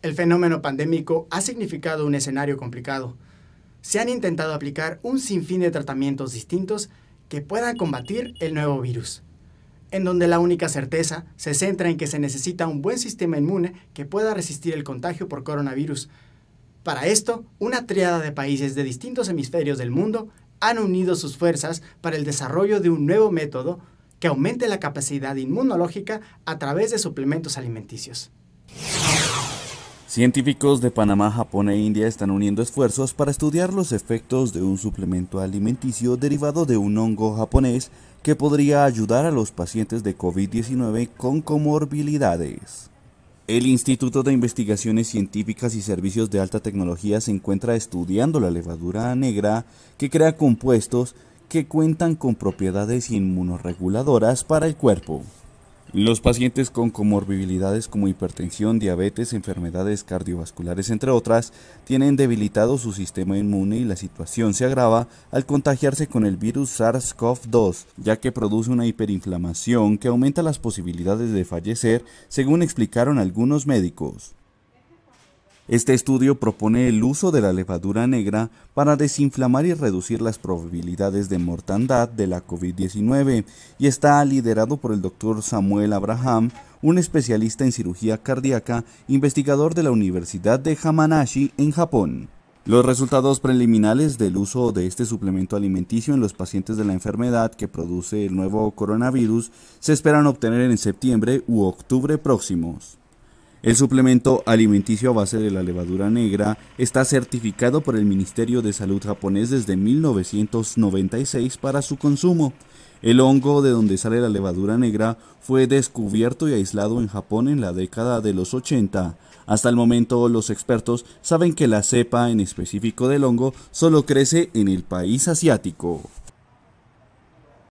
El fenómeno pandémico ha significado un escenario complicado. Se han intentado aplicar un sinfín de tratamientos distintos que puedan combatir el nuevo virus, en donde la única certeza se centra en que se necesita un buen sistema inmune que pueda resistir el contagio por coronavirus. Para esto, una triada de países de distintos hemisferios del mundo han unido sus fuerzas para el desarrollo de un nuevo método que aumente la capacidad inmunológica a través de suplementos alimenticios. Científicos de Panamá, Japón e India están uniendo esfuerzos para estudiar los efectos de un suplemento alimenticio derivado de un hongo japonés que podría ayudar a los pacientes de COVID-19 con comorbilidades. El Instituto de Investigaciones Científicas y Servicios de Alta Tecnología se encuentra estudiando la levadura negra que crea compuestos que cuentan con propiedades inmunorreguladoras para el cuerpo. Los pacientes con comorbilidades como hipertensión, diabetes, enfermedades cardiovasculares, entre otras, tienen debilitado su sistema inmune y la situación se agrava al contagiarse con el virus SARS-CoV-2, ya que produce una hiperinflamación que aumenta las posibilidades de fallecer, según explicaron algunos médicos. Este estudio propone el uso de la levadura negra para desinflamar y reducir las probabilidades de mortandad de la COVID-19 y está liderado por el doctor Samuel Abraham, un especialista en cirugía cardíaca, investigador de la Universidad de Hamanashi en Japón. Los resultados preliminares del uso de este suplemento alimenticio en los pacientes de la enfermedad que produce el nuevo coronavirus se esperan obtener en septiembre u octubre próximos. El suplemento alimenticio a base de la levadura negra está certificado por el Ministerio de Salud japonés desde 1996 para su consumo. El hongo de donde sale la levadura negra fue descubierto y aislado en Japón en la década de los 80. Hasta el momento los expertos saben que la cepa en específico del hongo solo crece en el país asiático.